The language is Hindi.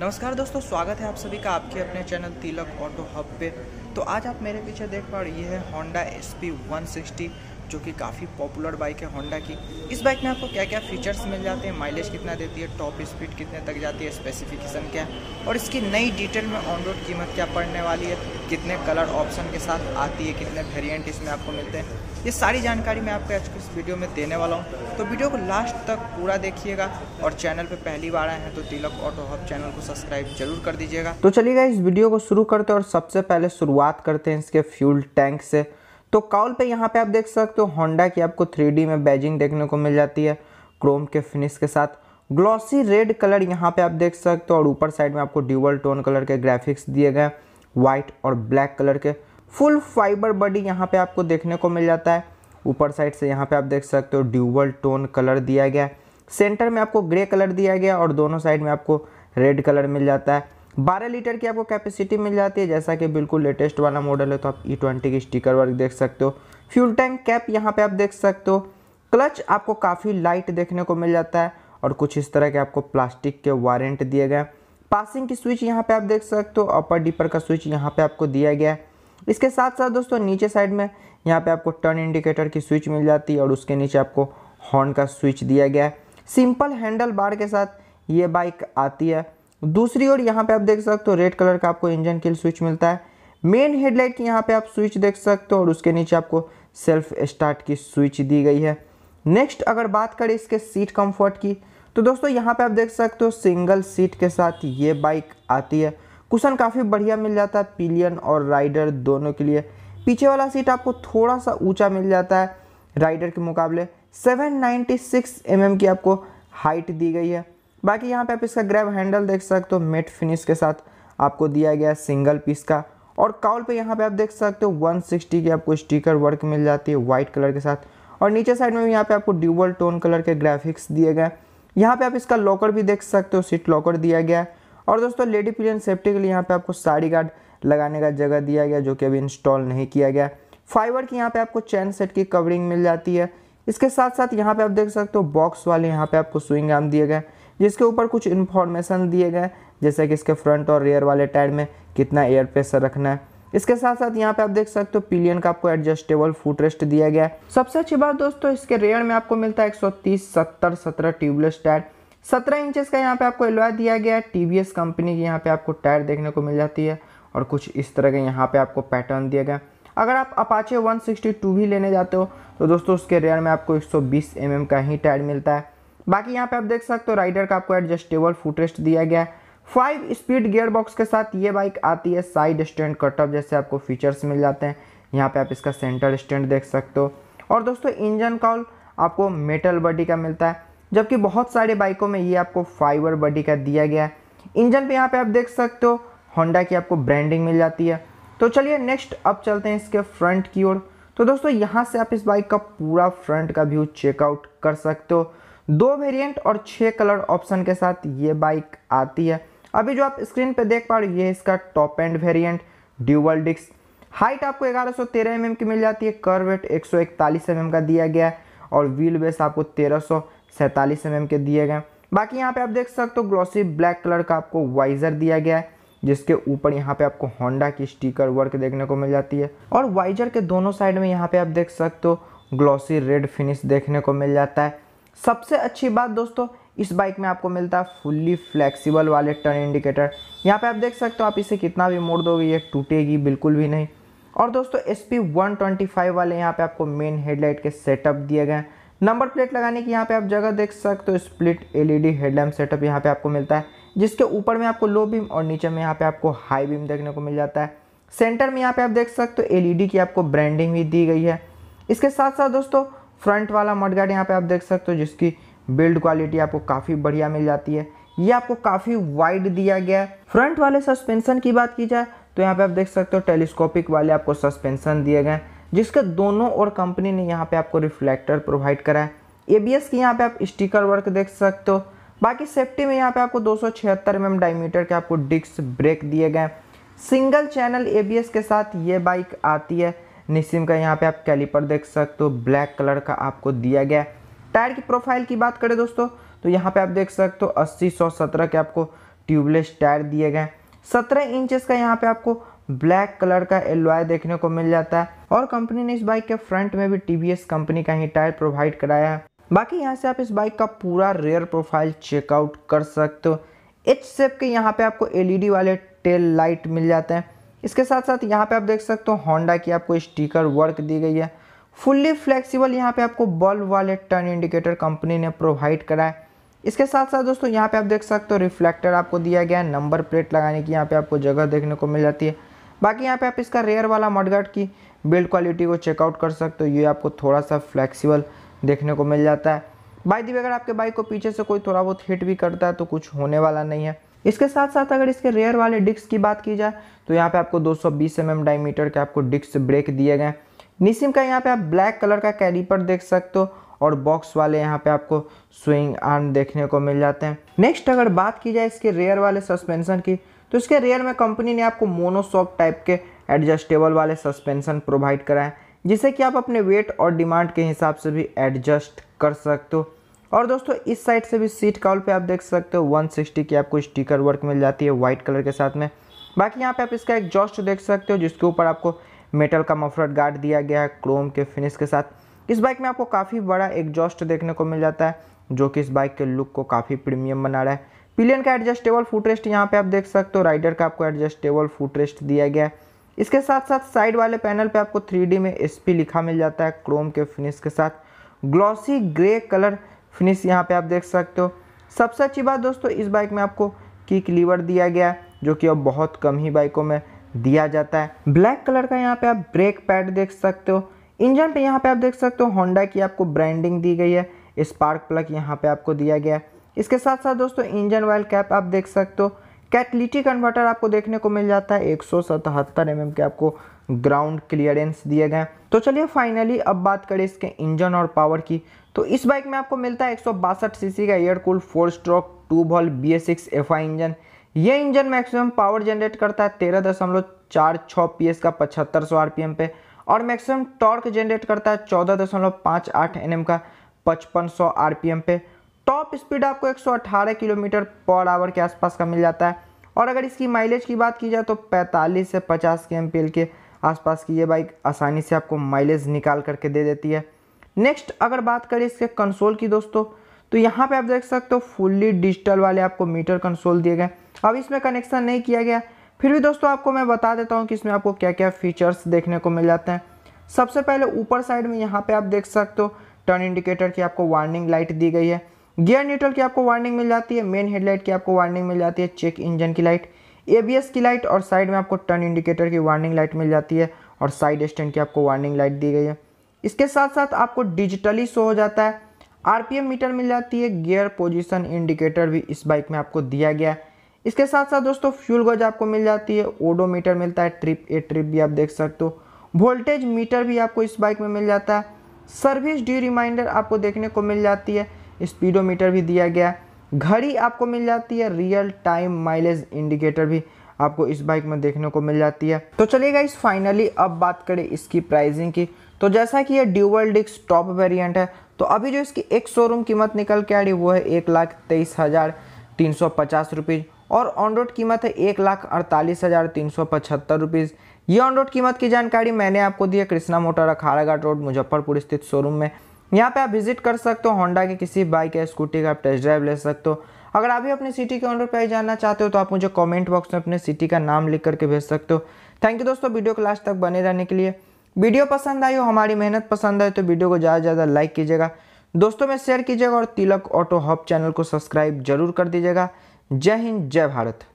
नमस्कार दोस्तों स्वागत है आप सभी का आपके अपने चैनल तिलक ऑटो हब पे तो आज आप मेरे पीछे देख पा रहे ये है होंडा एस पी जो कि काफ़ी पॉपुलर बाइक है होंडा की इस बाइक में आपको क्या क्या फीचर्स मिल जाते हैं माइलेज कितना देती है टॉप स्पीड कितने तक जाती है स्पेसिफिकेशन क्या और इसकी नई डिटेल में ऑन रोड कीमत क्या पड़ने वाली है कितने कलर ऑप्शन के साथ आती है कितने वेरियंट इसमें आपको मिलते हैं ये सारी जानकारी मैं आपको आज इस वीडियो में देने वाला हूँ तो वीडियो को लास्ट तक पूरा देखिएगा और चैनल पर पहली बार आए हैं तो तिलक ऑटो हब चैनल को सब्सक्राइब जरूर कर दीजिएगा तो चलिएगा इस वीडियो को शुरू करते हैं और सबसे पहले शुरुआत करते हैं इसके फ्यूल टैंक से तो काउल पे यहाँ पे आप देख सकते हो होंडा की आपको थ्री में बैजिंग देखने को मिल जाती है क्रोम के फिनिश के साथ ग्लॉसी रेड कलर यहाँ पे आप देख सकते हो और ऊपर साइड में आपको ड्यूबल टोन कलर के ग्राफिक्स दिए गए व्हाइट और ब्लैक कलर के फुल फाइबर बॉडी यहाँ पे आपको देखने को मिल जाता है ऊपर साइड से यहाँ पे आप देख सकते हो ड्यूबल टोन कलर दिया गया सेंटर में आपको ग्रे कलर दिया गया और दोनों साइड में आपको रेड कलर मिल जाता है 12 लीटर की आपको कैपेसिटी मिल जाती है जैसा कि बिल्कुल लेटेस्ट वाला मॉडल है तो आप ई e ट्वेंटी की स्टिकर वर्क देख सकते हो फ्यूल टैंक कैप यहाँ पे आप देख सकते हो क्लच आपको काफ़ी लाइट देखने को मिल जाता है और कुछ इस तरह के आपको प्लास्टिक के वारंट दिए गए पासिंग की स्विच यहाँ पे आप देख सकते हो अपर डिपर का स्विच यहाँ पे आपको दिया गया है इसके साथ साथ दोस्तों नीचे साइड में यहाँ पे आपको टर्न इंडिकेटर की स्विच मिल जाती है और उसके नीचे आपको हॉर्न का स्विच दिया गया है सिंपल हैंडल बार के साथ ये बाइक आती है दूसरी ओर यहाँ पे आप देख सकते हो रेड कलर का आपको इंजन किल स्विच मिलता है मेन हेडलाइट की यहाँ पे आप स्विच देख सकते हो और उसके नीचे आपको सेल्फ स्टार्ट की स्विच दी गई है नेक्स्ट अगर बात करें इसके सीट कंफर्ट की तो दोस्तों यहाँ पे आप देख सकते हो सिंगल सीट के साथ ये बाइक आती है कुशन काफ़ी बढ़िया मिल जाता है पिलियन और राइडर दोनों के लिए पीछे वाला सीट आपको थोड़ा सा ऊँचा मिल जाता है राइडर के मुकाबले सेवन नाइन्टी mm की आपको हाइट दी गई है बाकी यहाँ पे आप इसका ग्रैब हैंडल देख सकते हो मेट फिनिश के साथ आपको दिया गया सिंगल पीस का और काउल पे यहाँ पे आप देख सकते हो 160 की आपको स्टिकर वर्क मिल जाती है वाइट कलर के साथ और नीचे साइड में भी यहाँ पे आपको ड्यूबल टोन कलर के ग्राफिक्स दिए गए यहाँ पे आप इसका लॉकर भी देख सकते हो सीट लॉकर दिया गया है और दोस्तों लेडी पिलियन सेफ्टी के लिए यहाँ पे आपको साड़ी गार्ड लगाने का जगह दिया गया जो कि अभी इंस्टॉल नहीं किया गया फाइबर की यहाँ पे आपको चैन सेट की कवरिंग मिल जाती है इसके साथ साथ यहाँ पे आप देख सकते हो बॉक्स वाले यहाँ पे आपको स्विंग आम दिए गए जिसके ऊपर कुछ इन्फॉर्मेशन दिए गए जैसे कि इसके फ्रंट और रेयर वाले टायर में कितना एयर प्रेशर रखना है इसके साथ साथ यहाँ पे आप देख सकते हो पिलियन का आपको एडजस्टेबल फुटरेस्ट दिया गया है सबसे अच्छी बात दोस्तों इसके रेयर में आपको मिलता है 130 70 17 ट्यूबलेस टायर 17 इंचेस का यहाँ पे आपको एलोया दिया गया है टीवीएस कंपनी की यहाँ पे आपको टायर देखने को मिल जाती है और कुछ इस तरह के यहाँ पे आपको पैटर्न दिया गया अगर आप अपाचे वन भी लेने जाते हो तो दोस्तों उसके रेयर में आपको एक सौ mm का ही टायर मिलता है बाकी यहाँ पे आप देख सकते हो राइडर का आपको एडजस्टेबल फुटरेस्ट दिया गया है फाइव स्पीड गियर बॉक्स के साथ ये बाइक आती है साइड स्टैंड कटअप जैसे आपको फीचर्स मिल जाते हैं यहाँ पे आप इसका सेंटर स्टैंड देख सकते हो और दोस्तों इंजन कॉल आपको मेटल बॉडी का मिलता है जबकि बहुत सारे बाइकों में ये आपको फाइबर बॉडी का दिया गया है इंजन पर यहाँ पर आप देख सकते हो होंडा की आपको ब्रांडिंग मिल जाती है तो चलिए नेक्स्ट अब चलते हैं इसके फ्रंट की ओर तो दोस्तों यहाँ से आप इस बाइक का पूरा फ्रंट का व्यू चेकआउट कर सकते हो दो वेरिएंट और छः कलर ऑप्शन के साथ ये बाइक आती है अभी जो आप स्क्रीन पे देख पा रहे हो ये इसका top end variant dual disc height आपको ग्यारह सौ तेरह एम mm की मिल जाती है करवेट एक सौ इकतालीस एम mm का दिया गया है और व्हील बेस आपको तेरह सौ सैंतालीस एम mm के दिए गए बाकी यहाँ पे आप देख सकते हो ग्लॉसी ब्लैक कलर का आपको वाइजर दिया गया है जिसके ऊपर यहाँ पे आपको होंडा की स्टिकर वर्क देखने को मिल जाती है और वाइजर के दोनों साइड में यहाँ पे आप देख सकते हो ग्लॉसी रेड फिनिश देखने को मिल जाता है सबसे अच्छी बात दोस्तों इस बाइक में आपको मिलता है फुल्ली फ्लेक्सिबल वाले टर्न इंडिकेटर यहाँ पे आप देख सकते हो आप इसे कितना भी मोड़ दोगे ये टूटेगी बिल्कुल भी नहीं और दोस्तों एस पी वाले यहाँ पे आपको मेन हेडलाइट के सेटअप दिए गए नंबर प्लेट लगाने की यहाँ पे आप जगह देख सकते हो स्प्लिट एलईडी हेडलैम्प सेटअप यहाँ पे आपको मिलता है जिसके ऊपर में आपको लो बीम और नीचे में यहाँ पे आपको हाई बीम देखने को मिल जाता है सेंटर में यहाँ पे आप देख सकते हो एलईडी की आपको ब्रांडिंग भी दी गई है इसके साथ साथ दोस्तों फ्रंट वाला मडगार्ड यहाँ पे आप देख सकते हो जिसकी बिल्ड क्वालिटी आपको काफ़ी बढ़िया मिल जाती है ये आपको काफ़ी वाइड दिया गया है फ्रंट वाले सस्पेंशन की बात की जाए तो यहाँ पे आप देख सकते हो टेलीस्कोपिक वाले आपको सस्पेंशन दिए गए जिसके दोनों और कंपनी ने यहाँ पे आपको रिफ्लेक्टर प्रोवाइड करा है ए की यहाँ पे आप स्टिकर वर्क देख सकते हो बाकी सेफ्टी में यहाँ पे आपको दो सौ एम डायमीटर mm के आपको डिस्क ब्रेक दिए गए सिंगल चैनल ए के साथ ये बाइक आती है निसिम का यहाँ पे आप कैलिपर देख सकते हो ब्लैक कलर का आपको दिया गया टायर की प्रोफाइल की बात करें दोस्तों तो यहाँ पे आप देख सकते हो अस्सी सौ सत्रह के आपको ट्यूबलेस टायर दिए गए सत्रह इंचेस का यहाँ पे आपको ब्लैक कलर का एलवाय देखने को मिल जाता है और कंपनी ने इस बाइक के फ्रंट में भी टी कंपनी का ही टायर प्रोवाइड कराया है बाकी यहाँ से आप इस बाइक का पूरा रेयर प्रोफाइल चेकआउट कर सकते हो एच सेप के यहाँ पे आपको एलईडी वाले टेल लाइट मिल जाते हैं इसके साथ साथ यहाँ पे आप देख सकते हो होंडा की आपको स्टिकर वर्क दी गई है फुल्ली फ्लेक्सिबल यहाँ पे आपको बल्ब वाले टर्न इंडिकेटर कंपनी ने प्रोवाइड करा है इसके साथ साथ दोस्तों यहाँ पे आप देख सकते हो रिफ्लेक्टर आपको दिया गया है नंबर प्लेट लगाने की यहाँ पे आपको जगह देखने को मिल जाती है बाकी यहाँ पे आप इसका रेयर वाला मडगार्ड की बिल्ड क्वालिटी को चेकआउट कर सकते हो ये आपको थोड़ा सा फ्लेक्सीबल देखने को मिल जाता है बाई दी अगर आपके बाइक को पीछे से कोई थोड़ा बहुत हिट भी करता है तो कुछ होने वाला नहीं है इसके साथ साथ अगर इसके रेयर वाले डिस्क की बात की जाए तो यहाँ पे आपको 220 सौ mm डायमीटर के आपको डिस्क ब्रेक दिए गए निसिम का यहाँ पे आप ब्लैक कलर का कैलीपर देख सकते हो और बॉक्स वाले यहाँ पे आपको स्विंग आर्म देखने को मिल जाते हैं नेक्स्ट अगर बात की जाए इसके रेयर वाले सस्पेंशन की तो इसके रेयर में कंपनी ने आपको मोनोसॉक टाइप के एडजस्टेबल वाले सस्पेंशन प्रोवाइड कराए जिसे कि आप अपने वेट और डिमांड के हिसाब से भी एडजस्ट कर सकते हो और दोस्तों इस साइड से भी सीट काउल पे आप देख सकते हो 160 की आपको स्टिकर वर्क मिल जाती है वाइट कलर के साथ में बाकी यहाँ पे आप इसका एग्जॉस्ट देख सकते हो जिसके ऊपर आपको मेटल का मफरट गार्ड दिया गया है क्रोम के फिनिश के साथ इस बाइक में आपको काफ़ी बड़ा एग्जॉस्ट देखने को मिल जाता है जो कि इस बाइक के लुक को काफ़ी प्रीमियम बना रहा है पिलियन का एडजस्टेबल फूटरेस्ट यहाँ पे आप देख सकते हो राइडर का आपको एडजस्टेबल फूटरेस्ट दिया गया है इसके साथ साथ साइड वाले पैनल पे आपको 3D में एसपी लिखा मिल जाता है क्रोम के फिनिश के साथ ग्लॉसी ग्रे कलर फिनिश यहाँ पे आप देख सकते हो सबसे अच्छी बात दोस्तों इस बाइक में आपको किक लीवर दिया गया जो कि अब बहुत कम ही बाइकों में दिया जाता है ब्लैक कलर का यहाँ पे आप ब्रेक पैड देख सकते हो इंजन पे यहाँ पे आप देख सकते हो होंडा की आपको ब्रांडिंग दी गई है स्पार्क प्लग यहाँ पे आपको दिया गया है इसके साथ साथ दोस्तों इंजन वायल कैप आप देख सकते हो कैटलिटी कन्वर्टर आपको देखने को मिल जाता है एक सौ mm के आपको ग्राउंड क्लियरेंस दिए गए तो चलिए फाइनली अब बात करें इसके इंजन और पावर की तो इस बाइक में आपको मिलता है एक सीसी का air cool four stroke two valve B S six F I engine ये इंजन मैक्सिमम पावर जनरेट करता है तेरह दशमलव चार छः पी एस का पचहत्तर सौ आर पी एम पे और मैक्सिमम टॉर्क जनरेट करता है चौदह दशमलव पाँच आठ एन एम का पचपन सौ आर पी एम पे टॉप स्पीड आपको 118 किलोमीटर पर आवर के आसपास का मिल जाता है और अगर इसकी माइलेज की बात की जाए तो 45 से 50 के एम के आसपास की ये बाइक आसानी से आपको माइलेज निकाल करके दे देती है नेक्स्ट अगर बात करें इसके कंसोल की दोस्तों तो यहाँ पे आप देख सकते हो फुल्ली डिजिटल वाले आपको मीटर कंसोल दिए गए अब इसमें कनेक्शन नहीं किया गया फिर भी दोस्तों आपको मैं बता देता हूँ कि इसमें आपको क्या क्या फीचर्स देखने को मिल जाते हैं सबसे पहले ऊपर साइड में यहाँ पर आप देख सकते हो टर्न इंडिकेटर की आपको वार्निंग लाइट दी गई है गियर न्यूट्रल की आपको वार्निंग मिल जाती है मेन हेडलाइट की आपको वार्निंग मिल जाती है चेक इंजन की लाइट एबीएस की लाइट और साइड में आपको टर्न इंडिकेटर की वार्निंग लाइट मिल जाती है और साइड स्टैंड की आपको वार्निंग लाइट दी गई है इसके साथ साथ आपको डिजिटली शो हो जाता है आरपीएम मीटर मिल जाती है गियर पोजिशन इंडिकेटर भी इस बाइक में आपको दिया गया है इसके साथ साथ दोस्तों फ्यूल गज आपको मिल जाती है मीटर मिलता है ट्रिप ए ट्रिप भी आप देख सकते हो वोल्टेज मीटर भी आपको इस बाइक में मिल जाता है सर्विस ड्यू रिमाइंडर आपको देखने को मिल जाती है स्पीडोमीटर भी दिया गया घड़ी आपको मिल जाती है रियल टाइम माइलेज इंडिकेटर भी आपको इस बाइक में देखने को मिल जाती है तो चलिएगा इस फाइनली अब बात करें इसकी प्राइसिंग की तो जैसा कि यह ड्यूबल डिस्क टॉप वेरिएंट है तो अभी जो इसकी एक शोरूम कीमत निकल के आ रही वो है एक लाख तेईस हज़ार तीन सौ पचास रुपीज़ और ऑन रोड कीमत है एक लाख अड़तालीस हज़ार तीन सौ पचहत्तर रुपीज़ ये ऑन रोड कीमत की जानकारी मैंने आपको दी है कृष्णा मोटर अखाड़ाघाट रोड मुजफ्फरपुर स्थित शोरूम में यहाँ पे आप विजिट कर सकते हो होंडा के किसी बाइक या स्कूटी का आप टेस्ट ड्राइव ले सकते हो अगर आप भी अपने सिटी के ऑनर ही जानना चाहते हो तो आप मुझे कमेंट बॉक्स में अपने सिटी का नाम लिख करके भेज सकते हो थैंक यू दोस्तों वीडियो को लास्ट तक बने रहने के लिए वीडियो पसंद आई हो हमारी मेहनत पसंद आए तो वीडियो को ज़्यादा से ज़्यादा लाइक कीजिएगा दोस्तों में शेयर कीजिएगा और तिलक ऑटो हब चैनल को सब्सक्राइब जरूर कर दीजिएगा जय हिंद जय भारत